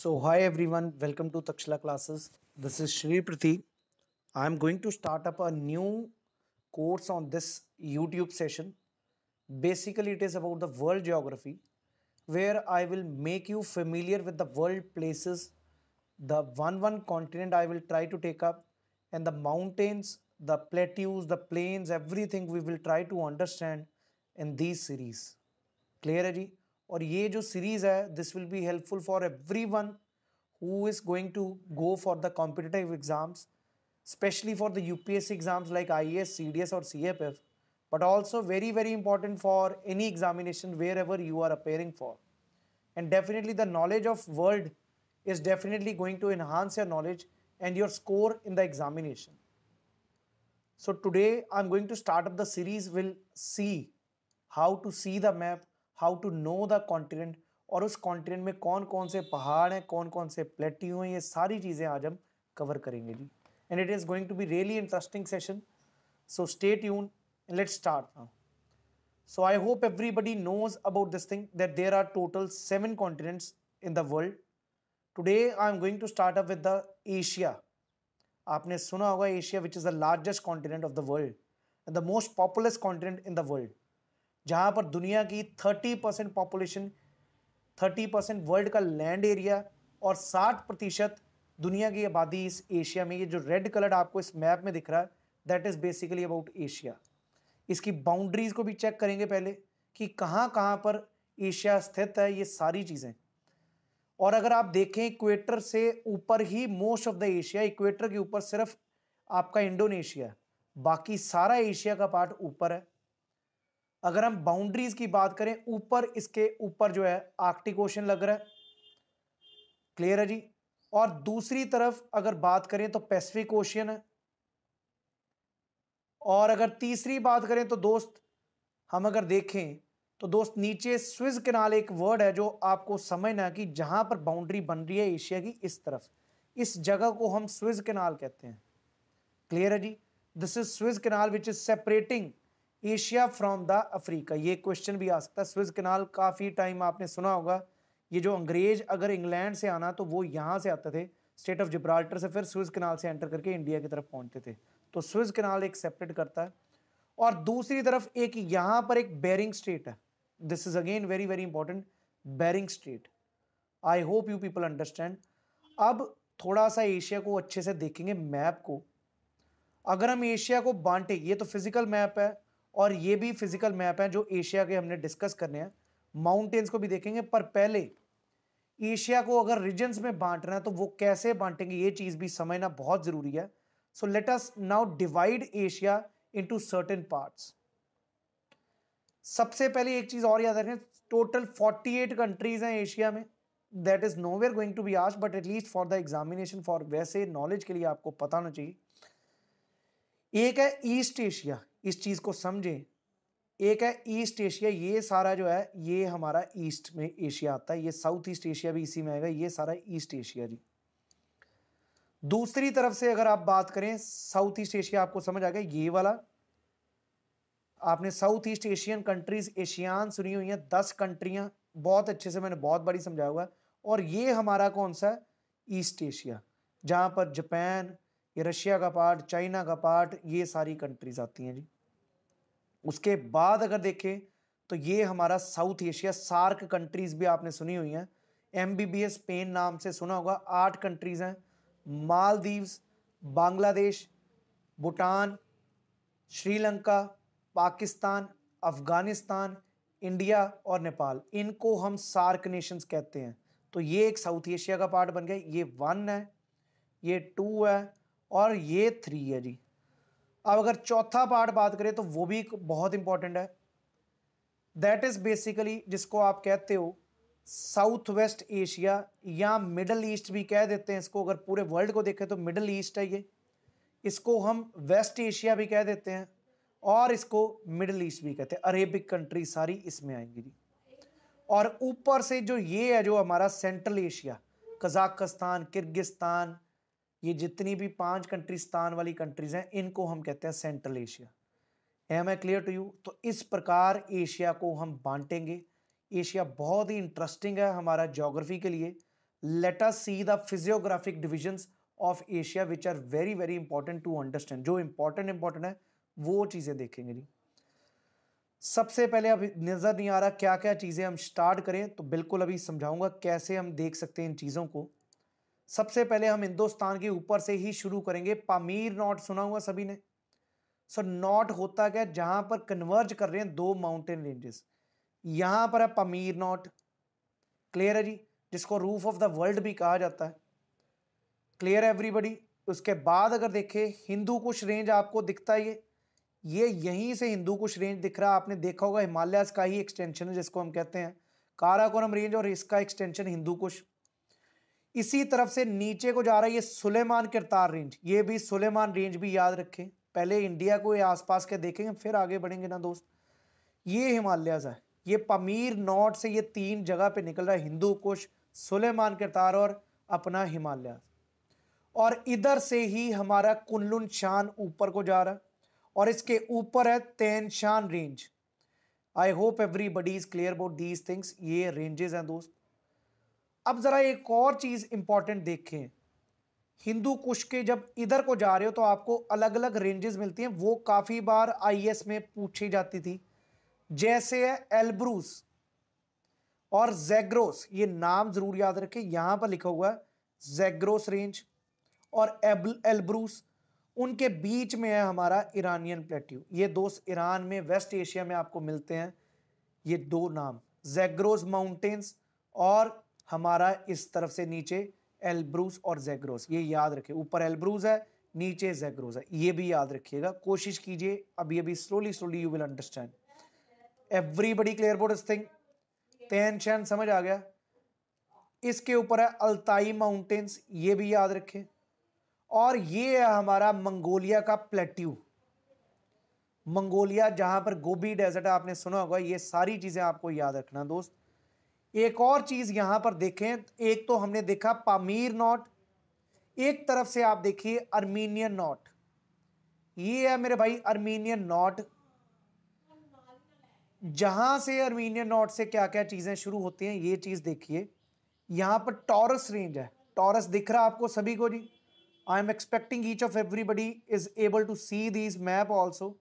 So hi everyone, welcome to Takshila classes. This is Shri Priti. I am going to start up a new course on this YouTube session. Basically it is about the world geography where I will make you familiar with the world places, the one one continent I will try to take up and the mountains, the plateaus, the plains, everything we will try to understand in these series. Clear, और ये series series है this will be helpful for everyone who is going to go for the competitive exams specially for the U P S C but also very very important for any examination wherever you are appearing for and definitely the knowledge of world is definitely going to enhance your knowledge and your score in the examination so today i'm going to start up the series we'll see how to see the map how to know the continent और उस continent में कौन कौन से पहाड़ हैं कौन कौन से प्लेट्यू हैं ये सारी चीज़ें आज हम कवर करेंगे जी and it is going to be really interesting session so stay यून and let start now so I hope everybody knows about this thing that there are total seven continents in the world today I am going to start up with the Asia आपने सुना होगा Asia which is the largest continent of the world and the most populous continent in the world जहाँ पर दुनिया की thirty percent population thirty percent world का land area और साठ प्रतिशत दुनिया की आबादी इस एशिया में ये जो रेड कलर आपको इस मैप में दिख रहा है that is basically about Asia इसकी बाउंड्रीज़ को भी चेक करेंगे पहले कि कहाँ कहाँ पर एशिया स्थित है ये सारी चीज़ें और अगर आप देखें इक्वेटर से ऊपर ही most of the Asia equator के ऊपर सिर्फ आपका इंडोनेशिया बाकी सारा एशिया का पार्ट ऊपर है अगर हम बाउंड्रीज की बात करें ऊपर इसके ऊपर जो है आर्कटिक ओशन लग रहा है क्लियर है जी और दूसरी तरफ अगर बात करें तो पैसिफिक ओशियन है और अगर तीसरी बात करें तो दोस्त हम अगर देखें तो दोस्त नीचे स्विज किनाल एक वर्ड है जो आपको समझना है कि जहां पर बाउंड्री बन रही है एशिया की इस तरफ इस जगह को हम स्विज किनाल कहते हैं क्लियर है जी this is Suez canal which is separating Asia from the Africa ये क्वेश्चन भी आ सकता है स्विज कनाल काफ़ी टाइम आपने सुना होगा ये जो अंग्रेज अगर इंग्लैंड से आना तो वो यहाँ से आते थे स्टेट ऑफ जिब्राल्टर से फिर स्विज कनाल से एंटर करके इंडिया की तरफ पहुँचते थे तो स्विज कनाल एक सेपरेट करता है और दूसरी तरफ एक यहाँ पर एक बैरिंग स्टेट है this is again very very important Bering strait I hope you people understand अब थोड़ा सा एशिया को अच्छे से देखेंगे मैप को अगर हम एशिया को बांटे ये तो फिजिकल मैप है और ये भी फिजिकल मैप हैं जो एशिया के हमने डिस्कस करने हैं माउंटेन्स को भी देखेंगे पर पहले एशिया को अगर रीजन्स में बांटना है तो वो कैसे बांटेंगे ये चीज़ भी समझना बहुत ज़रूरी है so let us now divide Asia into certain parts सबसे पहले एक चीज़ और याद रखें टोटल 48 कंट्रीज हैं एशिया में that is no going to be आज but at least for the examination for वैसे नॉलेज के लिए आपको पता होना चाहिए एक है ईस्ट एशिया इस चीज़ को समझें एक है ईस्ट एशिया ये सारा जो है ये हमारा ईस्ट में एशिया आता है ये साउथ ईस्ट एशिया भी इसी में आएगा ये सारा ईस्ट एशिया जी दूसरी तरफ से अगर आप बात करें साउथ ईस्ट एशिया आपको समझ आ गया ये वाला आपने South East Asian countries ASEAN सुनी हुई हैं दस कंट्रियां बहुत अच्छे से मैंने बहुत बड़ी समझाया हुआ है और ये हमारा कौन सा ईस्ट एशिया जहां पर जापान ये रशिया का पार्ट चाइना का पार्ट ये सारी कंट्रीज़ आती हैं जी उसके बाद अगर देखें तो ये हमारा साउथ एशिया सार्क कंट्रीज़ भी आपने सुनी हुई हैं एम बी बी एस स्पेन नाम से सुना होगा आठ कंट्रीज़ हैं मालदीव्स बांग्लादेश भूटान श्रीलंका पाकिस्तान अफ़गानिस्तान इंडिया और नेपाल इनको हम सार्क नेशंस कहते हैं तो ये एक साउथ एशिया का पार्ट बन गया ये वन है ये टू है और ये थ्री है जी अब अगर चौथा पार्ट बात करें तो वो भी बहुत इंपॉर्टेंट है दैट इज़ बेसिकली जिसको आप कहते हो साउथ वेस्ट एशिया या मिडल ईस्ट भी कह देते हैं इसको अगर पूरे वर्ल्ड को देखें तो मिडल ईस्ट है ये इसको हम वेस्ट एशिया भी कह देते हैं और इसको मिडल ईस्ट भी कहते हैं अरेबिक कंट्री सारी इसमें आएंगी जी और ऊपर से जो ये है जो हमारा सेंट्रल एशिया कजाकिस्तान किर्गिस्तान ये जितनी भी पांच कंट्रीस्तान वाली कंट्रीज़ हैं इनको हम कहते हैं Central Asia am I clear to you तो इस प्रकार एशिया को हम बांटेंगे एशिया बहुत ही इंटरेस्टिंग है हमारा जोग्राफी के लिए let us see the physiographic divisions of Asia which are very very important to understand जो इंपॉर्टेंट इंपॉर्टेंट है वो चीज़ें देखेंगे जी सबसे पहले अभी नज़र नहीं आ रहा क्या क्या चीज़ें हम स्टार्ट करें तो बिल्कुल अभी समझाऊंगा कैसे हम देख सकते हैं इन चीज़ों को सबसे पहले हम हिंदुस्तान के ऊपर से ही शुरू करेंगे पामीर नॉट सुना हुआ सभी ने सो नॉट होता क्या जहां पर कन्वर्ज कर रहे हैं दो माउंटेन रेंजेस यहां पर है पामीर नॉट क्लियर है जी जिसको रूफ ऑफ द वर्ल्ड भी कहा जाता है क्लियर है एवरीबडी उसके बाद अगर देखें हिंदू कुश रेंज आपको दिखता है ये ये यहीं से हिंदू कुश रेंज दिख रहा है आपने देखा होगा हिमालय का ही एक्सटेंशन है जिसको हम कहते हैं काराकोरम रेंज और इसका एक्सटेंशन हिंदू कुश इसी तरफ से नीचे को जा रहा है ये सुलेमान किरतार रेंज ये भी सुलेमान रेंज भी याद रखें पहले इंडिया को ये आसपास के देखेंगे फिर आगे बढ़ेंगे ना दोस्त ये हिमालयाज है ये पमीर नॉट से ये तीन जगह पे निकल रहा है हिंदू कुश सुलेमान किरतार और अपना हिमालय और इधर से ही हमारा कुल्लुन शान ऊपर को जा रहा है और इसके ऊपर है Tian Shan range I hope everybody is clear about these things ये रेंजेस हैं दोस्त अब ज़रा एक और चीज़ इंपॉर्टेंट देखें हिंदू कुश के जब इधर को जा रहे हो तो आपको अलग अलग रेंजेस मिलती हैं वो काफ़ी बार आईएएस में पूछी जाती थी जैसे है एल्ब्रूस और जेग्रोस ये नाम ज़रूर याद रखें यहां पर लिखा हुआ है जेग्रोस रेंज और एबल एल्ब्रूस उनके बीच में है हमारा ईरानियन प्लेट्यू ये दोस्त ईरान में वेस्ट एशिया में आपको मिलते हैं ये दो नाम जेग्रोस माउंटेन्स और हमारा इस तरफ से नीचे एल्ब्रूस और जैग्रोस ये याद रखे ऊपर एल्ब्रूस है नीचे जैग्रोस है ये भी याद रखिएगा कोशिश कीजिए अभी अभी slowly slowly you will understand everybody clear board इस थिंग तैन शैन समझ आ गया इसके ऊपर है अल्ताई माउंटेन्स ये भी याद रखे और ये है हमारा मंगोलिया का प्लेट्यू मंगोलिया जहां पर गोबी डेजर्ट आपने सुना होगा ये सारी चीजें आपको याद रखना दोस्त एक और चीज़ यहाँ पर देखें एक तो हमने देखा पामीर नॉट एक तरफ से आप देखिए अर्मीनियन नॉट ये है मेरे भाई अर्मीनियन नॉट जहां से अर्मीनियन नॉट से क्या क्या चीज़ें शुरू होती हैं ये चीज़ देखिए यहाँ पर टॉरस रेंज है टॉरस दिख रहा आपको सभी को जी I am expecting each of everybody is able to see these map also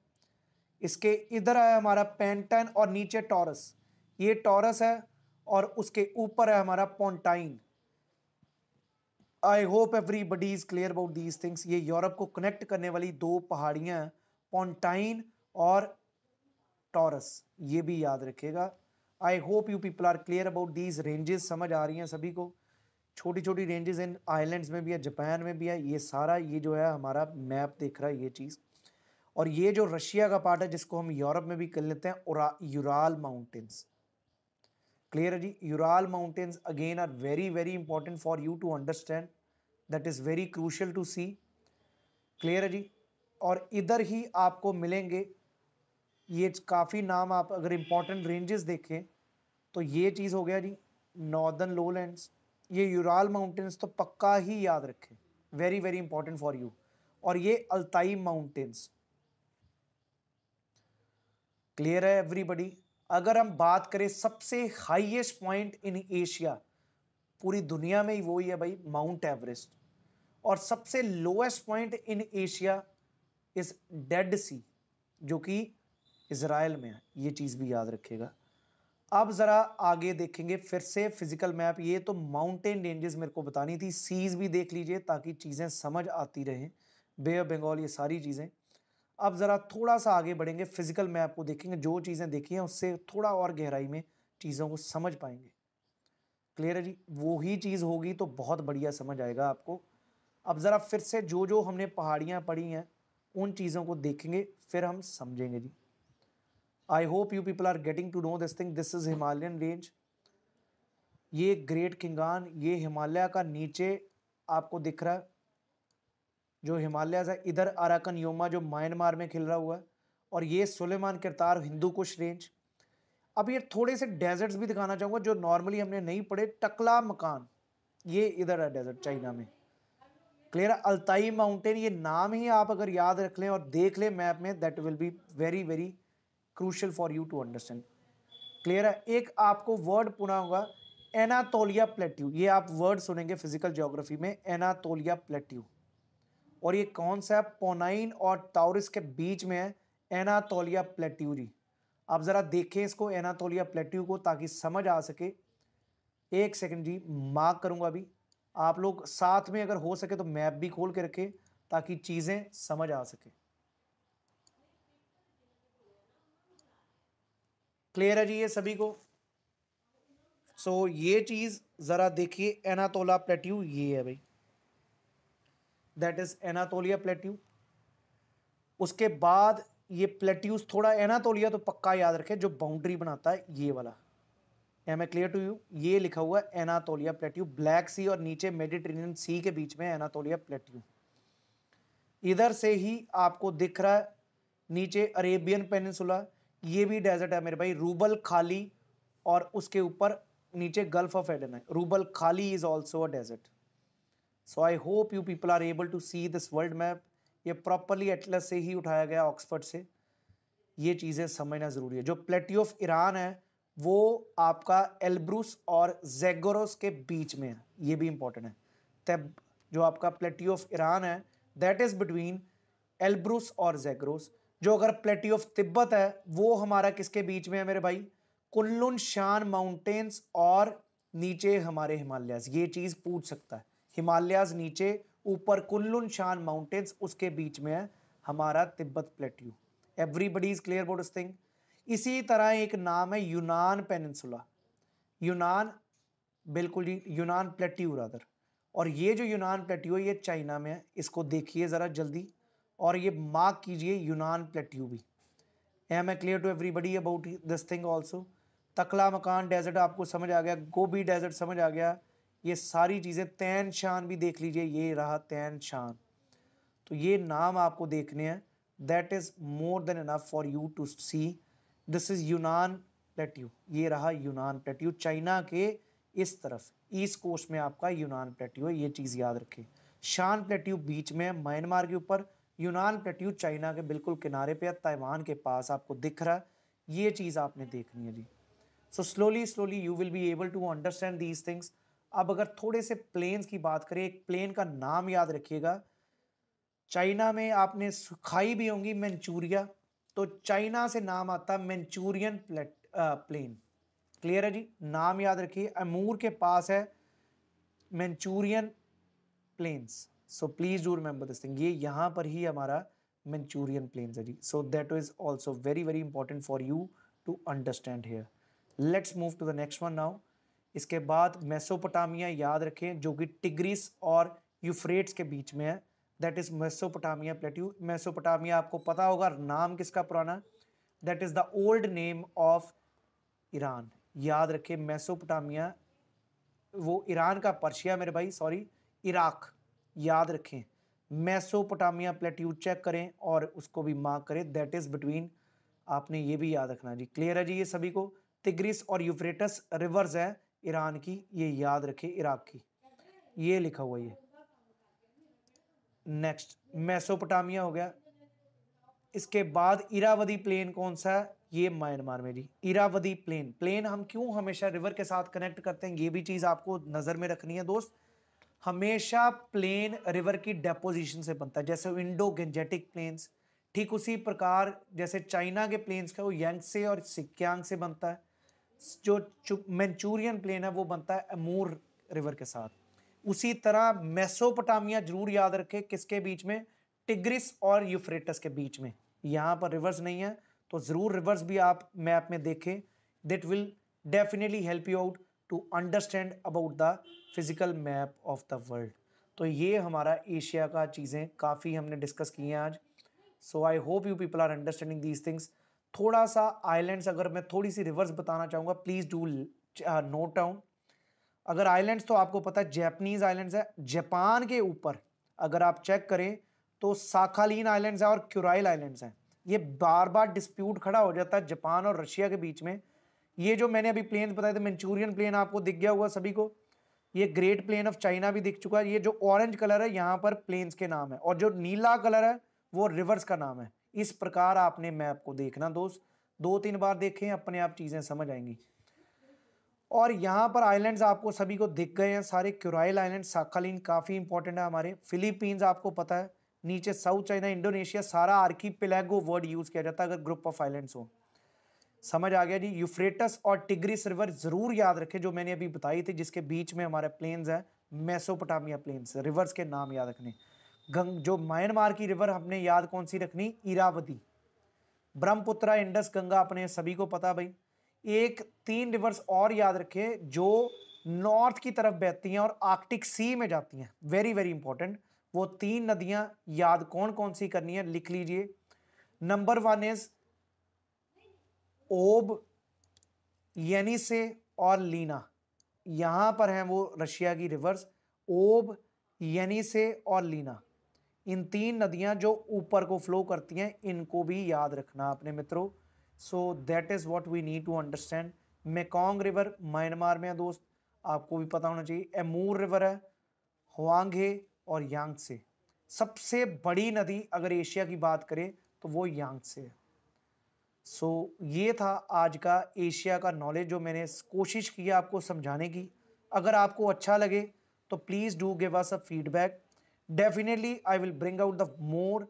इसके इधर है हमारा पेंटन और नीचे टॉरस ये टॉरस है और उसके ऊपर है हमारा पोन्टाइन I hope buddy is clear about these things ये यूरोप को कनेक्ट करने वाली दो पहाड़ियां पोन्टाइन और टॉरस ये भी याद रखेगा I hope you people are clear about these ranges समझ आ रही हैं सभी को छोटी छोटी रेंजेस इन आइलैंड्स में भी है जापान में भी है ये सारा ये जो है हमारा मैप देख रहा है ये चीज़ और ये जो रशिया का पार्ट है जिसको हम यूरोप में भी कर लेते हैं यूराल माउंटेन्स क्लियर है जी Ural mountains again are very very important for you to understand that is very crucial to see clear है जी और इधर ही आपको मिलेंगे ये काफ़ी नाम आप अगर इम्पोर्टेंट रेंजेस देखें तो ये चीज़ हो गया जी नॉर्दर्न लोलैंड्स ये यूराल माउंटेन्स तो पक्का ही याद रखें very very important for you और ये अल्ताई माउंटेन्स क्लियर है एवरीबडी अगर हम बात करें सबसे हाईएस्ट पॉइंट इन एशिया पूरी दुनिया में ही वो ही है भाई माउंट एवरेस्ट और सबसे lowest point in Asia is Dead Sea जो कि इसराइल में है ये चीज़ भी याद रखेगा अब ज़रा आगे देखेंगे फिर से फिजिकल मैप ये तो माउंटेन रेंजेस मेरे को बतानी थी सीज भी देख लीजिए ताकि चीज़ें समझ आती रहें बे ऑफ बंगाल ये सारी चीज़ें अब ज़रा थोड़ा सा आगे बढ़ेंगे फिजिकल मैप को देखेंगे जो चीज़ें देखी हैं उससे थोड़ा और गहराई में चीज़ों को समझ पाएंगे क्लियर है जी वो ही चीज़ होगी तो बहुत बढ़िया समझ आएगा आपको अब ज़रा फिर से जो जो हमने पहाड़ियाँ पढ़ी हैं उन चीज़ों को देखेंगे फिर हम समझेंगे जी I hope you people are getting to know this thing this is Himalayan range ये ग्रेट किंगान ये हिमालय का नीचे आपको दिख रहा है जो हिमालय है इधर अराकन योमा जो म्यांमार में खिल रहा हुआ है और ये सुलेमान किरतार हिंदू कुश रेंज अब ये थोड़े से डेजर्ट्स भी दिखाना चाहूँगा जो नॉर्मली हमने नहीं पढ़े टकला मकान ये इधर है डेजर्ट चाइना में क्लियर अल्ताई माउंटेन ये नाम ही आप अगर याद रख लें और देख लें मैप में that will be very very crucial for you to understand clear है एक आपको वर्ड पुना होगा एनातोलिया प्लेट्यू ये आप वर्ड सुनेंगे फिजिकल ज्योग्राफी में एनातोलिया प्लेट्यू और ये कौन सा है पोनाइन और टॉरिस के बीच में है एनातोलिया प्लेट्यू जी आप ज़रा देखें इसको एनातोलिया प्लेट्यू को ताकि समझ आ सके एक सेकंड जी मार्क करूंगा अभी आप लोग साथ में अगर हो सके तो मैप भी खोल के रखें ताकि चीज़ें समझ आ सके क्लियर है जी ये सभी को सो so, ये चीज़ ज़रा देखिए एनातोला प्लेट्यू ये है भाई दैट इज एनातोलिया प्लेट्यू उसके बाद ये प्लेट्यूज थोड़ा एनातोलिया तो पक्का याद रखे जो बाउंड्री बनाता है ये वाला am a clear to you ये लिखा हुआ है एनातोलिया प्लेट्यू ब्लैक सी और नीचे मेडिटेरियन सी के बीच में एनातोलिया प्लेट्यू इधर से ही आपको दिख रहा है नीचे अरेबियन पेनिनसुला ये भी डेजर्ट है मेरे भाई रूबल खाली और उसके ऊपर नीचे गल्फ ऑफ एडन है Rub al Khali is also a desert so I hope you people are able to see this world map ये प्रॉपरली एटलस से ही उठाया गया ऑक्सफर्ड से ये चीज़ें समझना ज़रूरी है जो प्लेटी ऑफ ईरान है वो आपका एल्ब्रूस और जेगोरोस के बीच में है ये भी इम्पोर्टेंट है तब जो आपका प्लेटी ऑफ ईरान है दैट इज़ बिटवीन एल्ब्रूस और जेगरोस जो अगर प्लेटी ऑफ तिब्बत है वो हमारा किसके बीच में है मेरे भाई कुल्लुन शान माउंटेन्स और नीचे हमारे हिमालयाज ये चीज़ पूछ सकता है हिमालयाज नीचे ऊपर कुल्लुन शान माउंटेन्स उसके बीच में है हमारा Tibet plateau everybody is clear about thing इसी तरह एक नाम है यूनान पेनसुला यूनान बिल्कुल यूनान प्लेट्यू रादर और ये जो यूनान प्लेट्यू है ये चाइना में है इसको देखिए ज़रा जल्दी और ये मार्क कीजिए यूनान प्लेट्यू भी am a clear to everybody about this thing also Taklamakan desert आपको समझ आ गया गोभी डेजर्ट समझ आ गया ये सारी चीज़ें तैन शान भी देख लीजिए ये रहा तैन शान तो ये नाम आपको देखने हैं that is more than enough for you to see this is Yunnan plateau ये रहा यूनान प्लेट्यू चाइना के इस तरफ ईस्ट कोस्ट में आपका यूनान प्लेट्यू है ये चीज़ याद रखें शान प्लेट्यू बीच में है म्यांमार के ऊपर यूनान प्लेट्यू चाइना के बिल्कुल किनारे पे है ताइवान के पास आपको दिख रहा है ये चीज़ आपने देखनी है जी so slowly slowly you will be able to understand these things अब अगर थोड़े से प्लेन्स की बात करें एक प्लेन का नाम याद रखिएगा चाइना में आपने खाई भी होंगी मैंचूरिया तो चाइना से नाम आता है मैंचूरियन प्लेन क्लियर है जी नाम याद रखिए अमूर के पास है Manchurian plains so please do remember this thing ये यहाँ पर ही हमारा मैंचूरियन प्लेन्स है जी so that is also very very important for you to understand here let's move to the next one now इसके बाद मेसोपोटामिया याद रखें जो कि टिग्रिस और यूफ्रेट्स के बीच में है that is Mesopotamia plateau Mesopotamia आपको पता होगा नाम किसका पुराना that is the old name of Iran याद रखें मेसोपोटामिया वो ईरान का पर्शिया मेरे भाई सॉरी इराक याद रखें मेसोपोटामिया प्लेट्यू चेक करें और उसको भी मार्क करें दैट इज़ बिटवीन आपने ये भी याद रखना जी क्लियर है जी ये सभी को तिग्रिस और यूफ्रेटस रिवर्स है ईरान की ये याद रखे इराक की ये लिखा हुआ ये नेक्स्ट मैसोपोटामिया हो गया इसके बाद इरावदी प्लेन कौन सा है ये म्यांमार में जी इरावदी प्लेन प्लेन हम क्यों हमेशा रिवर के साथ कनेक्ट करते हैं ये भी चीज़ आपको नज़र में रखनी है दोस्त हमेशा प्लेन रिवर की डेपोजिशन से बनता है जैसे इंडो गेंजेटिक प्लेन्स ठीक उसी प्रकार जैसे चाइना के प्लेन्स का वो यंग से और सिक्यांग से बनता है जो मैंचूरियन प्लेन है वो बनता है अमूर रिवर के साथ उसी तरह मेसोपोटामिया जरूर याद रखें किसके बीच में टिग्रिस और यूफ्रेटस के बीच में यहाँ पर रिवर्स नहीं है तो ज़रूर रिवर्स भी आप मैप में देखें that will definitely help you out to understand about the physical map of the world तो ये हमारा एशिया का चीज़ें काफ़ी हमने डिस्कस की हैं आज so I hope you people are understanding these things थोड़ा सा आइलैंड्स अगर मैं थोड़ी सी रिवर्स बताना चाहूँगा प्लीज़ डू नोट डाउन अगर आइलैंड्स तो आपको पता है जैपनीज आइलैंड्स है जापान के ऊपर अगर आप चेक करें तो साखालीन आइलैंड्स हैं और क्यूराइल आइलैंड्स हैं ये बार बार डिस्प्यूट खड़ा हो जाता है जापान और रशिया के बीच में ये जो मैंने अभी प्लेन बताए थे मंचूरियन प्लेन आपको दिख गया हुआ सभी को ये ग्रेट प्लेन ऑफ चाइना भी दिख चुका है ये जो ऑरेंज कलर है यहाँ पर प्लेन्स के नाम है और जो नीला कलर है वो रिवर्स का नाम है इस प्रकार आपने मैप को देखना दोस्त दो तीन बार देखें अपने आप चीज़ें समझ आएंगी और यहाँ पर आइलैंड्स आपको सभी को दिख गए हैं सारे क्यूराइल आइलैंड साखालीन काफ़ी इंपॉर्टेंट है हमारे फिलीपींस आपको पता है नीचे साउथ चाइना इंडोनेशिया सारा आर्की पिलैगो वर्ड यूज़ किया जाता है अगर ग्रुप ऑफ आइलैंड्स हो समझ आ गया जी यूफ्रेटस और टिग्रिस रिवर ज़रूर याद रखें जो मैंने अभी बताई थी जिसके बीच में हमारे प्लेन्स हैं मैसोपोटामिया प्लेन्स रिवर्स के नाम याद रखने गंग जो म्यांमार की रिवर हमने याद कौन सी रखनी इरावती ब्रह्मपुत्रा इंडस गंगा अपने सभी को पता भाई एक तीन रिवर्स और याद रखें जो नॉर्थ की तरफ बहती हैं और आर्कटिक सी में जाती हैं वेरी वेरी इंपॉर्टेंट वो तीन नदियां याद कौन कौन सी करनी है लिख लीजिए नंबर वन इज ओब यानी से और लीना यहां पर हैं वो रशिया की रिवर्स ओब यानी से और लीना इन तीन नदियाँ जो ऊपर को फ्लो करती हैं इनको भी याद रखना अपने मित्रों so that is what we need to understand Mekong river Myanmar में है दोस्त आपको भी पता होना चाहिए एमूर रिवर है हुआंगे और से सबसे बड़ी नदी अगर एशिया की बात करें तो वो से है सो so, ये था आज का एशिया का नॉलेज जो मैंने कोशिश की आपको समझाने की अगर आपको अच्छा लगे तो please do give us a feedback definitely I will bring out the more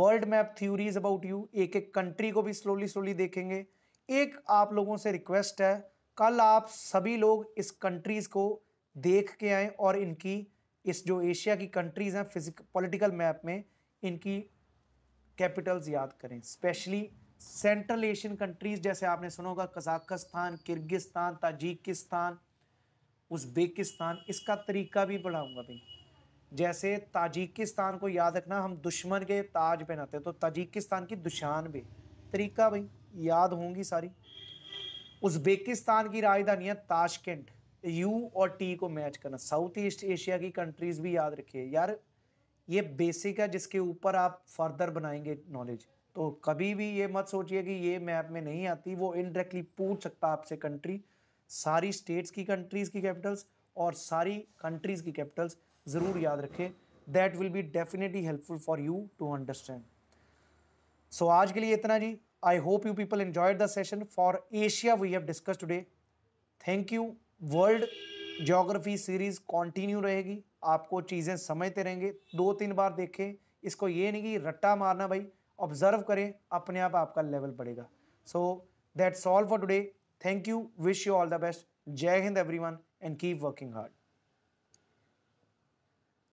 world map theories about you एक एक कंट्री को भी स्लोली स्लोली देखेंगे एक आप लोगों से रिक्वेस्ट है कल आप सभी लोग इस कंट्रीज़ को देख के आएँ और इनकी इस जो एशिया की कंट्रीज़ हैं फिजिक पॉलिटिकल मैप में इनकी कैपिटल्स याद करें स्पेशली सेंट्रल एशियन कंट्रीज़ जैसे आपने सुना होगा कजाकिस्तान किर्गिस्तान ताजिकिस्तान उज्बेकिस्तान इसका तरीका भी बढ़ाऊंगा भाई जैसे ताजिकिस्तान को याद रखना हम दुश्मन के ताज पहनाते तो ताजिकिस्तान की दुशान भी तरीका भाई याद होंगी सारी उज़्बेकिस्तान की है ताशकेंट यू और टी को मैच करना साउथ ईस्ट एशिया की कंट्रीज़ भी याद रखिए यार ये बेसिक है जिसके ऊपर आप फर्दर बनाएंगे नॉलेज तो कभी भी ये मत सोचिए कि ये मैप में नहीं आती वो इनडायरेक्टली पूछ सकता आपसे कंट्री सारी स्टेट्स की कंट्रीज़ की कैपिटल्स और सारी कंट्रीज़ की कैपिटल्स ज़रूर याद रखें that will be definitely helpful for you to understand so आज के लिए इतना जी I hope you people enjoyed the session for Asia we have discuss today thank you world geography series continue रहेगी आपको चीज़ें समझते रहेंगे दो तीन बार देखें इसको ये नहीं कि रट्टा मारना भाई ऑब्जर्व करें अपने आप आपका लेवल बढ़ेगा so that's all for today thank you wish you all the best जय हिंद everyone and keep working hard